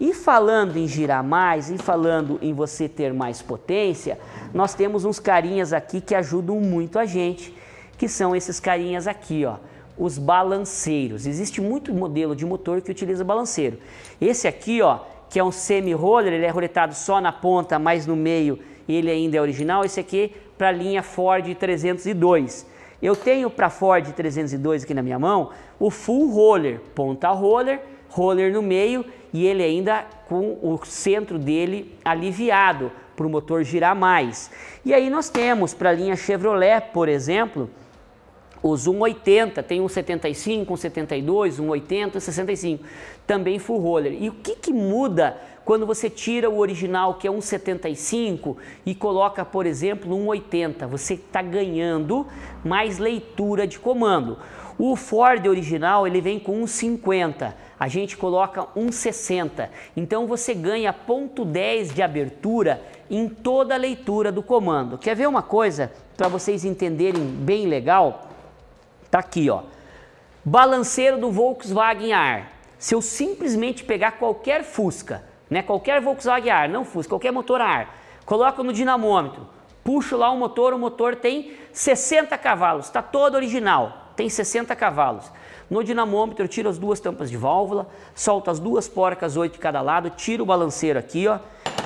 E falando em girar mais, e falando em você ter mais potência, nós temos uns carinhas aqui que ajudam muito a gente, que são esses carinhas aqui, ó, os balanceiros. Existe muito modelo de motor que utiliza balanceiro. Esse aqui, ó, que é um semi-roller, ele é roletado só na ponta, mas no meio ele ainda é original. Esse aqui para a linha Ford 302. Eu tenho para Ford 302 aqui na minha mão o full roller, ponta roller, roller no meio e ele ainda com o centro dele aliviado para o motor girar mais. E aí nós temos para a linha Chevrolet, por exemplo, os 180, tem um 75, um 72, um 80, 65, também full roller. E o que, que muda quando você tira o original, que é um 75, e coloca, por exemplo, um 80? Você está ganhando mais leitura de comando. O Ford original, ele vem com um 50 a gente coloca 1,60. Então você ganha ponto 10 de abertura em toda a leitura do comando. Quer ver uma coisa para vocês entenderem bem legal? Tá aqui, ó. Balanceiro do Volkswagen Ar. Se eu simplesmente pegar qualquer Fusca, né, qualquer Volkswagen Ar, não Fusca, qualquer motor ar, coloco no dinamômetro, puxo lá o motor, o motor tem 60 cavalos, está todo original tem 60 cavalos. No dinamômetro eu tiro as duas tampas de válvula, solto as duas porcas, 8 de cada lado, tiro o balanceiro aqui, ó,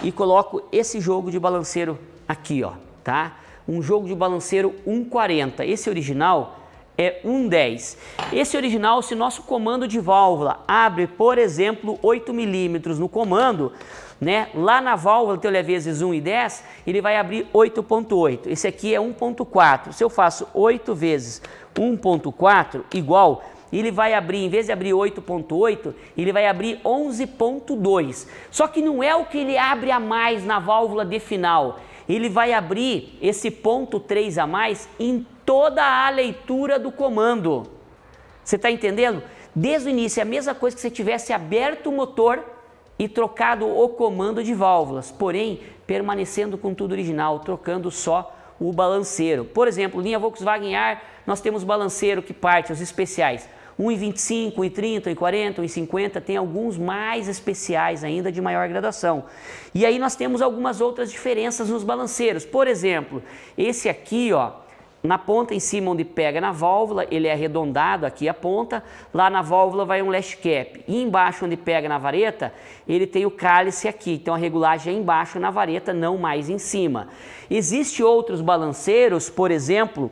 e coloco esse jogo de balanceiro aqui, ó, tá? Um jogo de balanceiro 140. Esse original é 110. Esse original, se nosso comando de válvula abre, por exemplo, 8 milímetros no comando, né? Lá na válvula, teu vezes 1 e 10, ele vai abrir 8.8. Esse aqui é 1.4. Se eu faço 8 vezes 1.4 igual, ele vai abrir, em vez de abrir 8.8, ele vai abrir 11.2. Só que não é o que ele abre a mais na válvula de final. Ele vai abrir esse ponto 3 a mais em toda a leitura do comando. Você está entendendo? Desde o início é a mesma coisa que você tivesse aberto o motor e trocado o comando de válvulas, porém permanecendo com tudo original, trocando só o balanceiro. Por exemplo, linha Volkswagen Ar, nós temos balanceiro que parte os especiais 1,25, 1,30, 1,40, 1,50, tem alguns mais especiais ainda de maior graduação. E aí nós temos algumas outras diferenças nos balanceiros. Por exemplo, esse aqui, ó, na ponta em cima onde pega na válvula, ele é arredondado aqui a ponta, lá na válvula vai um lash cap. E embaixo onde pega na vareta, ele tem o cálice aqui, então a regulagem é embaixo na vareta, não mais em cima. Existem outros balanceiros, por exemplo,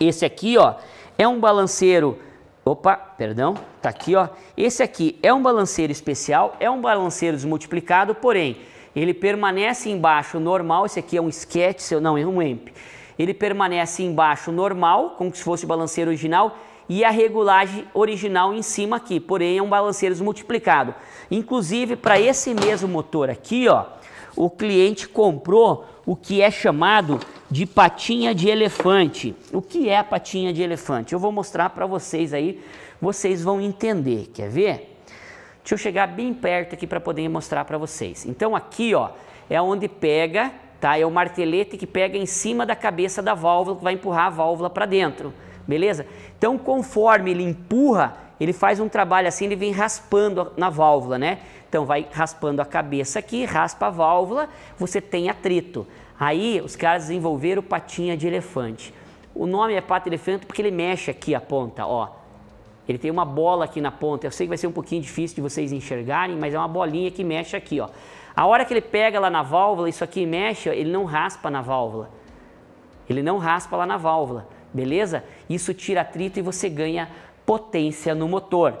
esse aqui, ó, é um balanceiro Opa, perdão, tá aqui, ó. Esse aqui é um balanceiro especial, é um balanceiro desmultiplicado, porém, ele permanece embaixo normal, esse aqui é um sketch, não, é um amp ele permanece embaixo normal, como se fosse o balanceiro original, e a regulagem original em cima aqui, porém é um balanceiro multiplicado. Inclusive, para esse mesmo motor aqui, ó, o cliente comprou o que é chamado de patinha de elefante. O que é a patinha de elefante? Eu vou mostrar para vocês aí, vocês vão entender, quer ver? Deixa eu chegar bem perto aqui para poder mostrar para vocês. Então aqui, ó, é onde pega tá? É o martelete que pega em cima da cabeça da válvula, que vai empurrar a válvula para dentro, beleza? Então, conforme ele empurra, ele faz um trabalho assim, ele vem raspando na válvula, né? Então, vai raspando a cabeça aqui, raspa a válvula, você tem atrito. Aí, os caras desenvolveram patinha de elefante. O nome é pata de elefante porque ele mexe aqui a ponta, ó. Ele tem uma bola aqui na ponta. Eu sei que vai ser um pouquinho difícil de vocês enxergarem, mas é uma bolinha que mexe aqui, ó. A hora que ele pega lá na válvula, isso aqui mexe, ó, ele não raspa na válvula. Ele não raspa lá na válvula, beleza? Isso tira atrito e você ganha potência no motor.